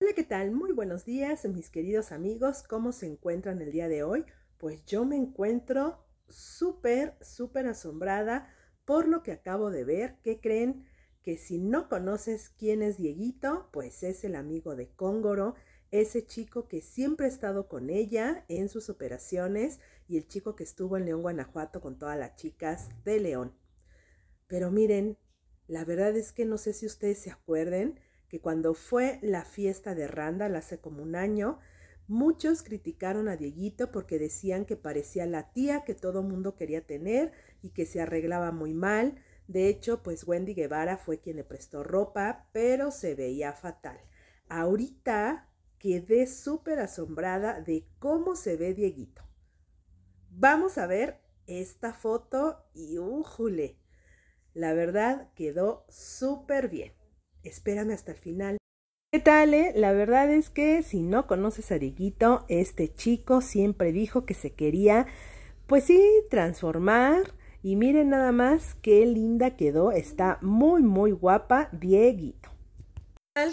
Hola, ¿qué tal? Muy buenos días, mis queridos amigos. ¿Cómo se encuentran el día de hoy? Pues yo me encuentro súper, súper asombrada por lo que acabo de ver. ¿Qué creen? Que si no conoces quién es Dieguito, pues es el amigo de Cóngoro, ese chico que siempre ha estado con ella en sus operaciones y el chico que estuvo en León, Guanajuato con todas las chicas de León. Pero miren, la verdad es que no sé si ustedes se acuerden, que cuando fue la fiesta de Randall hace como un año, muchos criticaron a Dieguito porque decían que parecía la tía que todo mundo quería tener y que se arreglaba muy mal. De hecho, pues Wendy Guevara fue quien le prestó ropa, pero se veía fatal. Ahorita quedé súper asombrada de cómo se ve Dieguito. Vamos a ver esta foto y újule. La verdad quedó súper bien. Espérame hasta el final. ¿Qué tal? Eh? La verdad es que si no conoces a Dieguito, este chico siempre dijo que se quería, pues sí, transformar. Y miren nada más qué linda quedó, está muy, muy guapa Dieguito.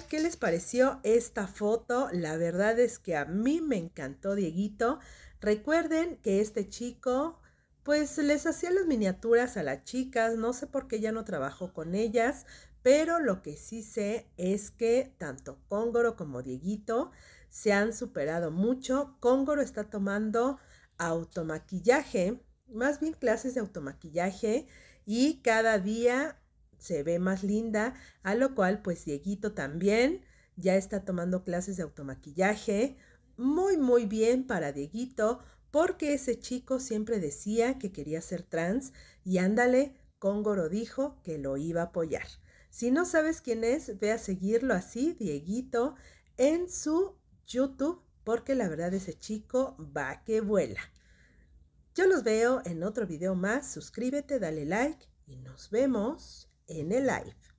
¿Qué les pareció esta foto? La verdad es que a mí me encantó Dieguito. Recuerden que este chico, pues les hacía las miniaturas a las chicas, no sé por qué ya no trabajó con ellas, pero lo que sí sé es que tanto Cóngoro como Dieguito se han superado mucho. Cóngoro está tomando automaquillaje, más bien clases de automaquillaje y cada día se ve más linda, a lo cual pues Dieguito también ya está tomando clases de automaquillaje. Muy, muy bien para Dieguito, porque ese chico siempre decía que quería ser trans y ándale, Cóngoro dijo que lo iba a apoyar. Si no sabes quién es, ve a seguirlo así, Dieguito, en su YouTube, porque la verdad ese chico va que vuela. Yo los veo en otro video más, suscríbete, dale like y nos vemos en el live.